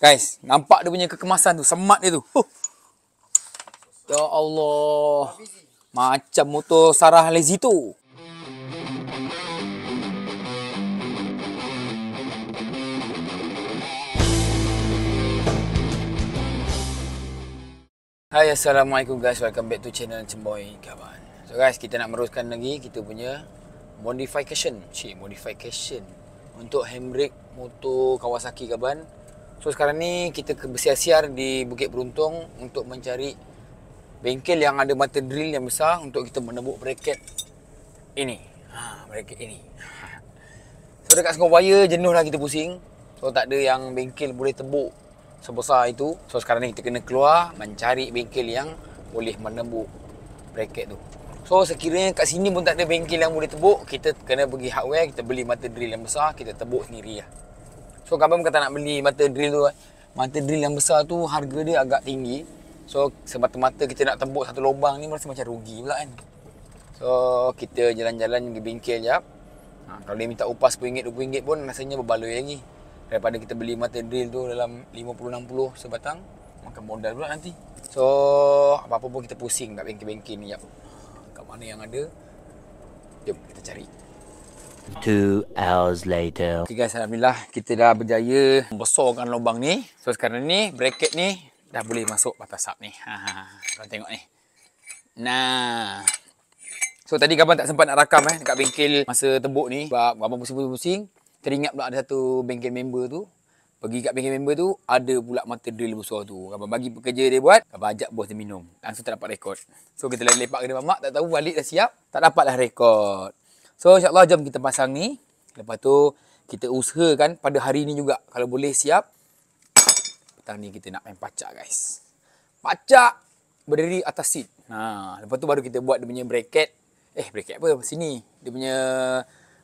Guys, nampak dia punya kekemasan tu, semat dia tu. Huh. Ya Allah. Macam motor Sarah Lazy tu. Hai, Assalamualaikum guys. Welcome back to channel Cemboy Kaban. So guys, kita nak meruskan lagi kita punya modification. Cik, modification. Untuk handbrake motor Kawasaki Kaban. So sekarang ni kita bersiar-siar di Bukit Beruntung untuk mencari bengkel yang ada mata drill yang besar untuk kita menebuk bracket ini. Ha, bracket ini. So dekat sekolah wire jenuh lah kita pusing. So tak ada yang bengkel boleh tebuk sebesar itu. So sekarang ni kita kena keluar mencari bengkel yang boleh menebuk bracket tu. So sekiranya kat sini pun tak ada bengkel yang boleh tebuk, kita kena pergi hardware, kita beli mata drill yang besar, kita tebuk sendiri lah. So kawan kata nak beli mata drill tu. Eh. Mata drill yang besar tu harga dia agak tinggi. So semata-mata kita nak tembok satu lubang ni rasa macam rugi pula kan. So kita jalan-jalan pergi bengkel jap. Ha, kalau dia minta upah RM10, RM20 pun rasanya berbaloi lagi. Daripada kita beli mata drill tu dalam RM50, RM60 sebatang. Makan modal pula nanti. So apa-apa pun kita pusing kat bengkel-bengkel ni jap. Kat mana yang ada. Jom kita cari. Two hours later. Okay guys, Alhamdulillah kita dah berjaya membesarkan lubang ni. So sekarang ni, bracket ni dah boleh masuk batas sub ni. Ha, ha, ha. tengok ni. Nah. So tadi Gaban tak sempat nak rakam eh dekat bengkel masa tebuk ni. Sebab Gaban pusing-pusing. Teringat pula ada satu bengkel member tu. Pergi kat bengkel member tu, ada pula mata drill besar tu. Gaban bagi pekerja dia buat, Gaban ajak bos dia minum. Langsung tak dapat rekod. So kita lepak ke dia mamak, tak tahu balik dah siap. Tak dapatlah rekod. So insyaAllah jom kita pasang ni. Lepas tu kita usahakan pada hari ni juga. Kalau boleh siap. Petang ni kita nak main pacak guys. Pacak berdiri atas seat. Ha, lepas tu baru kita buat dia punya bracket. Eh bracket apa di sini? Dia punya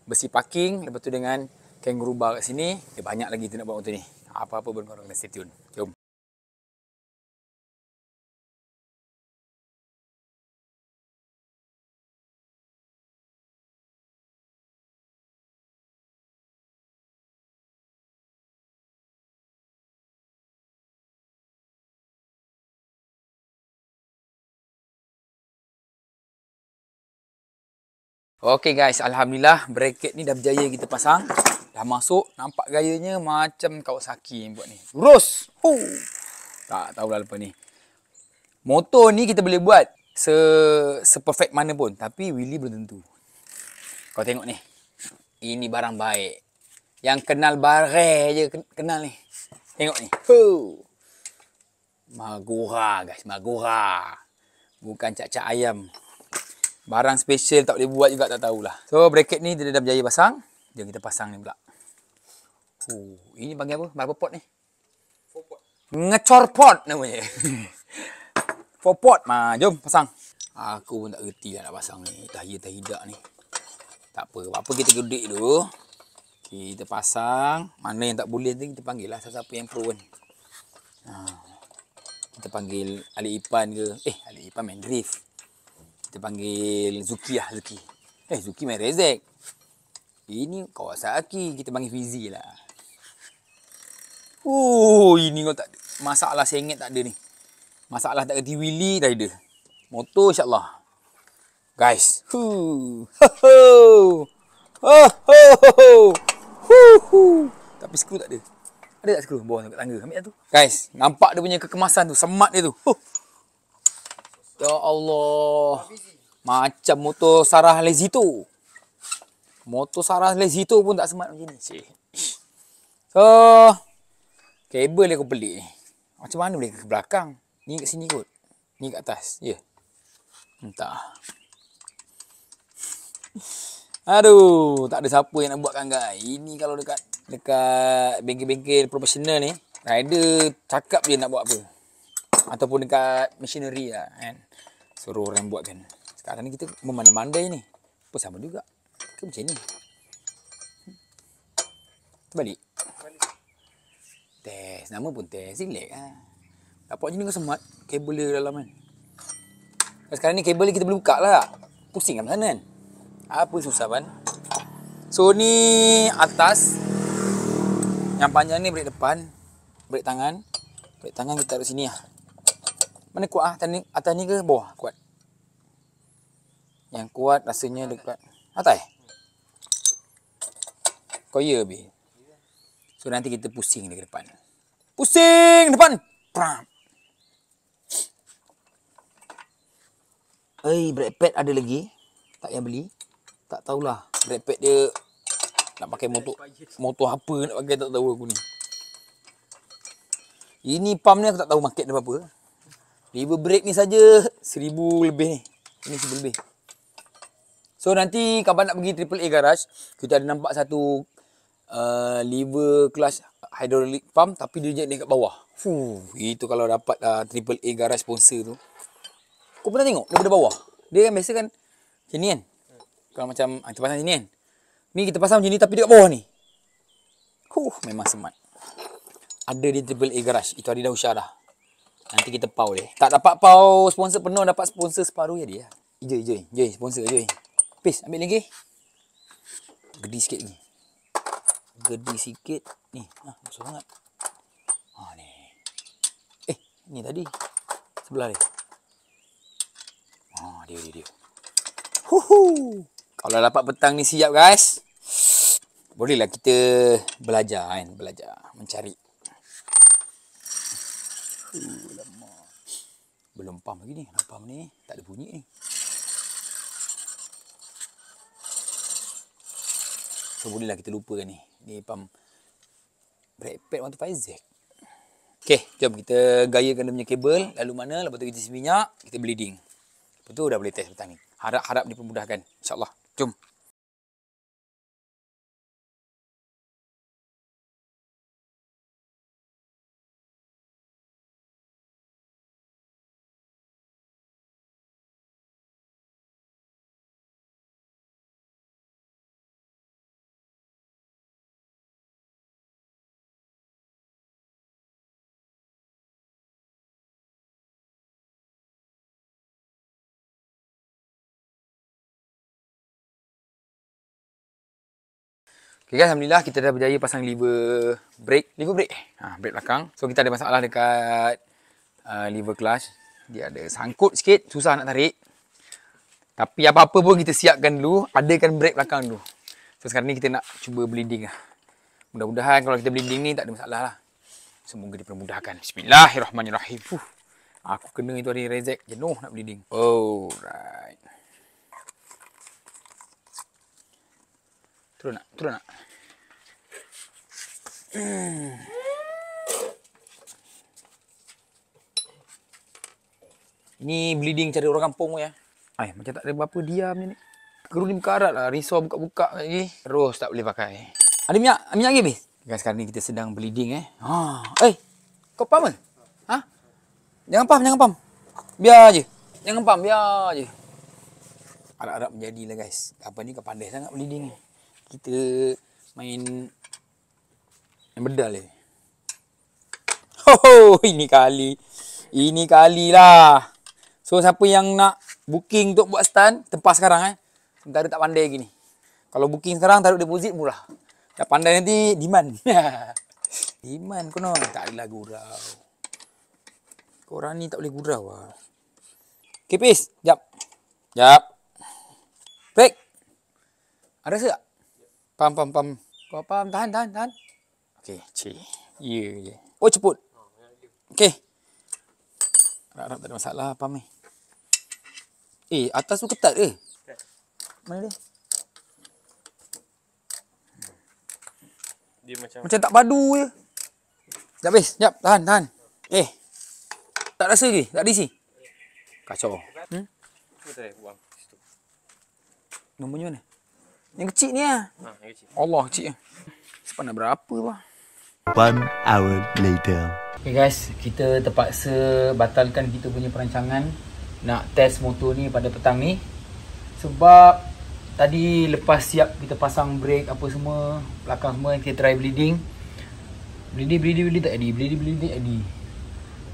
besi parking. Lepas tu dengan kangaroo bar kat sini. Eh, banyak lagi kita nak buat untuk ni. Apa-apa pun korang kena stay tune. Jom. Okey guys, alhamdulillah bracket ni dah berjaya kita pasang. Dah masuk, nampak gayanya macam Kawasaki yang buat ni. Rus. Huh. Tak tahu lah lepas ni. Motor ni kita boleh buat se seperfect mana pun, tapi wheelie belum tentu. Kau tengok ni. Ini barang baik. Yang kenal bare je kenal ni. Tengok ni. Huh. Magura guys, magura. Bukan cak-cak ayam. Barang special tak boleh buat juga tak tahulah. So bracket ni dia dah berjaya pasang. Jom kita pasang ni pula. Huh, oh, ini bagi apa? Berapa pot ni? Ngecor pot namanya. Four pot. Ma, jom pasang. Aku pun tak reti lah nak pasang ni. Tahir tahidak ni. Tak apa. Apa kita gedik dulu. Kita pasang. Mana yang tak boleh ni kita panggil lah. Siapa yang pro kan. Ha. Kita panggil Ali Ipan ke. Eh, Ali Ipan main drift kita panggil Zuki lah Zuki. Eh Zuki main rezek. Ini kawasan Aki kita panggil Fizi lah. Oh ini kau tak ada. Masalah sengit tak ada ni. Masalah tak kerti wheelie tak ada. Motor insyaAllah. Guys. Huh. Ho ho. Oh, ho ho ho. Huh, Tapi skru tak ada. Ada tak skru bawah kat tangga? Ambil tu. Guys, nampak dia punya kekemasan tu, semat dia tu. Huh. Ya Allah. Macam motor Sarah tu, Motor Sarah tu pun tak smart macam ni. So, kabel aku pelik ni. Macam mana boleh ke belakang? Ni kat sini kot. Ni kat atas. Ya. Yeah. Entah. Aduh, tak ada siapa yang nak buatkan guys. Ini kalau dekat dekat bengkel-bengkel profesional ni, rider cakap dia nak buat apa ataupun dekat machinery lah kan suruh orang buat kan sekarang ni kita memandai-mandai ni apa sama juga ke macam ni balik test nama pun test silik lah dapat je ni semat kabel dia dalam kan Dan sekarang ni kabel kita boleh buka lah pusing kan sana kan apa susah kan so ni atas yang panjang ni break depan break tangan break tangan kita taruh sini lah ya. Mana kuat ah? Atas ni, atas ni ke bawah kuat? Yang kuat rasanya dekat atas. Koyer ya, bi. So nanti kita pusing dia depan. Pusing depan. Pram. Eh, brake pad ada lagi. Tak yang beli. Tak tahulah. Brake pad dia nak pakai motor motor apa nak pakai tak tahu aku ni. Ini pump ni aku tak tahu market dia berapa. River break ni saja seribu lebih ni. Ini seribu lebih. So nanti kalau nak pergi triple A garage, kita ada nampak satu uh, liver kelas hydraulic pump tapi dia jadi dekat bawah. Fuh, itu kalau dapat uh, triple A garage sponsor tu. Kau pernah tengok daripada bawah? Dia kan biasa kan macam ni kan? Kalau macam ah, kita pasang sini kan? Ni kita pasang macam ni tapi dekat bawah ni. Huh, memang smart. Ada di triple A garage. Itu ada dah usah dah. Nanti kita pau dia. Tak dapat pau sponsor penuh dapat sponsor separuh jadi lah. Je, je, je, sponsor je. Pis ambil lagi. Gedi sikit ni. Gedi sikit. Ni, ah, susah sangat. Ha, ah, ni. Eh, ni tadi. Sebelah ni. Ha, ah, dia, dia, dia. hu. Kalau dapat petang ni siap guys. Bolehlah kita belajar kan, belajar mencari. Belum pam lagi ni. Nak pam ni. Tak ada bunyi ni. So bolehlah kita lupa ni. Ni pam brake pad 1 to 5 Okay, jom kita gayakan dia punya kabel. Lalu mana, lepas tu kita isi minyak, kita bleeding. Lepas tu dah boleh test petang ni. Harap-harap dipermudahkan. InsyaAllah. Jom. Okay guys, Alhamdulillah kita dah berjaya pasang lever brake. Lever brake? Ha, ah, brake belakang. So kita ada masalah dekat uh, ah, lever clutch. Dia ada sangkut sikit, susah nak tarik. Tapi apa-apa pun kita siapkan dulu, adakan brake belakang dulu. So sekarang ni kita nak cuba blending. lah. Mudah-mudahan kalau kita blending ni tak ada masalah lah. Semoga dipermudahkan. Bismillahirrahmanirrahim. Fuh. Aku kena itu hari rezek jenuh nak blending. Alright. Turun nak? Turun nak? Hmm. Ini bleeding cari orang kampung ya. Ay, macam tak ada apa-apa diam ni. Geru ni berkarat lah. Risau buka-buka lagi. Terus tak boleh pakai. Ada minyak? Minyak lagi, Bis? Guys, kan sekarang ni kita sedang bleeding eh. Ha. Eh, kau pam ke? Ha? Jangan pam, jangan pam. Biar aje. Jangan pam, biar je. Harap-harap menjadilah, guys. Apa ni kau pandai sangat bleeding ni. Kita main yang bedal ni. Ho ho, ini kali. Ini kalilah. So siapa yang nak booking untuk buat stand tempat sekarang eh. Sementara tak pandai gini. Kalau booking sekarang taruh deposit murah. Tak pandai nanti demand. demand kau noh. Tak adalah gurau. Kau orang ni tak boleh gurau ah. Okay, peace. Jap. Jap. Fake. Ada rasa tak? Pam, pam, pam. Kau pam. Tahan, tahan, tahan. Okey, cik. Ya, yeah, ya. Yeah. Oh, ceput. Okey. Harap-harap tak ada masalah apa ni. Eh, atas tu ketat ke? Eh? Mana dia? Dia macam Macam tak padu je. Jap, bes. Jap, tahan, tahan. Eh. Tak rasa ke? Tak ada isi? Kacau. Hmm? Nombornya mana? Yang kecil ni lah. Ha, yang kecil. Allah, kecil. Sepanah berapa lah? One hour later. Okay guys, kita terpaksa batalkan kita punya perancangan nak test motor ni pada petang ni. Sebab tadi lepas siap kita pasang brake apa semua, belakang semua kita try bleeding. Bleeding, bleeding, bleeding tak jadi. Bleeding, bleeding, jadi.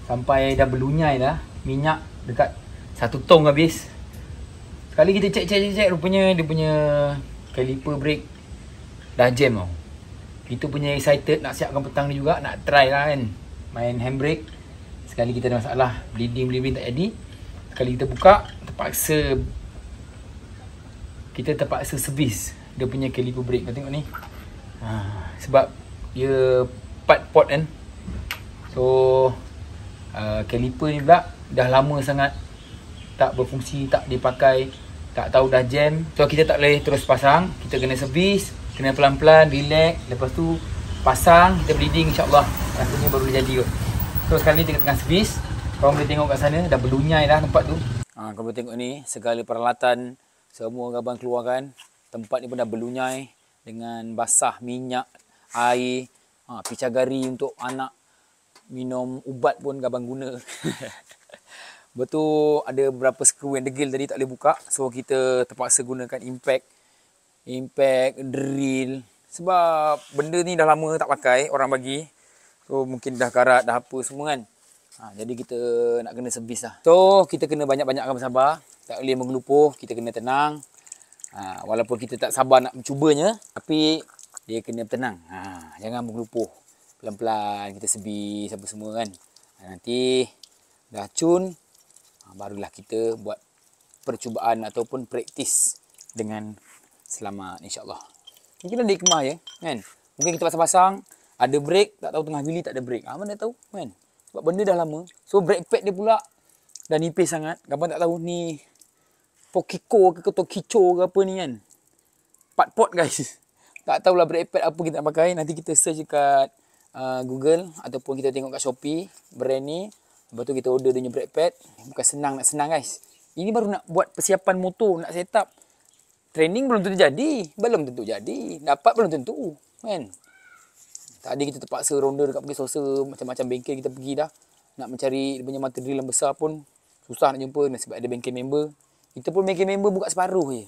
Sampai dah berlunyai dah. Minyak dekat satu tong habis. Sekali kita cek, cek, cek, cek. Rupanya dia punya kaliper brake dah jam tau. Kita punya excited nak siapkan petang ni juga Nak try lah kan Main handbrake Sekali kita ada masalah Bleeding-bleeding tak jadi Sekali kita buka Terpaksa Kita terpaksa servis Dia punya caliper brake Kau tengok ni ha, Sebab Dia part port kan So uh, Caliper ni pula Dah lama sangat Tak berfungsi Tak dipakai Tak tahu dah jam So kita tak boleh terus pasang Kita kena servis kena pelan-pelan relax lepas tu pasang kita bleeding insyaallah rasanya baru jadi kot so sekarang ni tengah-tengah servis korang boleh tengok kat sana dah berlunyai lah tempat tu ha, korang boleh tengok ni segala peralatan semua gabang keluarkan tempat ni pun dah berlunyai dengan basah minyak air ha, ah, picagari untuk anak minum ubat pun gabang guna Betul ada beberapa skru yang degil tadi tak boleh buka. So kita terpaksa gunakan impact impact, drill sebab benda ni dah lama tak pakai orang bagi so mungkin dah karat, dah apa semua kan ha, jadi kita nak kena servis lah so kita kena banyak-banyakkan bersabar tak boleh mengelupuh, kita kena tenang ha, walaupun kita tak sabar nak mencubanya tapi dia kena tenang ha, jangan mengelupuh pelan-pelan kita servis apa semua kan ha, nanti dah cun ha, barulah kita buat percubaan ataupun praktis dengan selamat insyaAllah. Mungkin ada hikmah ya. Kan? Mungkin kita pasang-pasang, ada break, tak tahu tengah bili tak ada break. Ha, mana tahu kan? Sebab benda dah lama. So break pad dia pula dah nipis sangat. Gampang tak tahu ni Pokiko ke Ketua Kicho ke apa ni kan. Part pot guys. Tak tahulah break pad apa kita nak pakai. Nanti kita search kat uh, Google ataupun kita tengok kat Shopee brand ni. Lepas tu kita order dia punya brake pad. Bukan senang nak senang guys. Ini baru nak buat persiapan motor, nak set up training belum tentu jadi belum tentu jadi dapat belum tentu kan tadi kita terpaksa ronda dekat pergi sosa macam-macam bengkel kita pergi dah nak mencari dia punya material yang besar pun susah nak jumpa nasib ada bengkel member kita pun bengkel member buka separuh je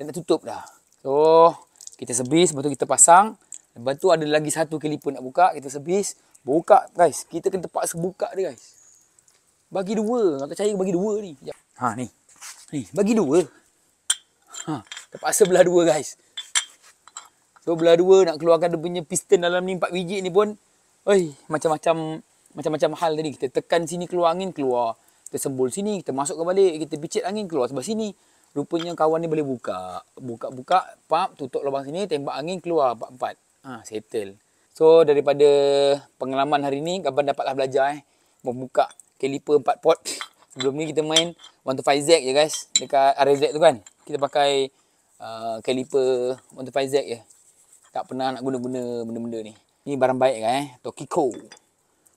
dan nak tutup dah so kita sebis lepas kita pasang lepas tu ada lagi satu kelipun nak buka kita sebis buka guys kita kena terpaksa buka dia guys bagi dua nak percaya bagi dua ni ha ni ni bagi dua ha Terpaksa belah dua guys. So belah dua nak keluarkan dia punya piston dalam ni empat biji ni pun oi macam-macam macam-macam hal tadi kita tekan sini keluar angin keluar kita sembul sini kita masukkan balik kita picit angin keluar sebelah sini rupanya kawan ni boleh buka buka-buka pap tutup lubang sini tembak angin keluar empat empat ah ha, settle so daripada pengalaman hari ni kawan dapatlah belajar eh membuka kaliper empat pot sebelum ni kita main 125Z je guys dekat RZ tu kan kita pakai Ah, kaliper Motor 5Z je Tak pernah nak guna-guna benda-benda ni Ni barang baik kan eh Tokiko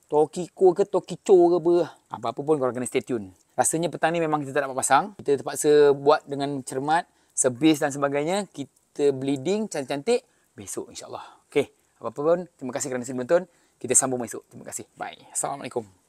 Tokiko ke Tokicho ke apa Apa-apa pun korang kena stay tune Rasanya petang ni memang kita tak dapat pasang Kita terpaksa buat dengan cermat Sebis dan sebagainya Kita bleeding cantik-cantik Besok insyaAllah Okay Apa-apa pun Terima kasih kerana sudah menonton Kita sambung besok Terima kasih Bye Assalamualaikum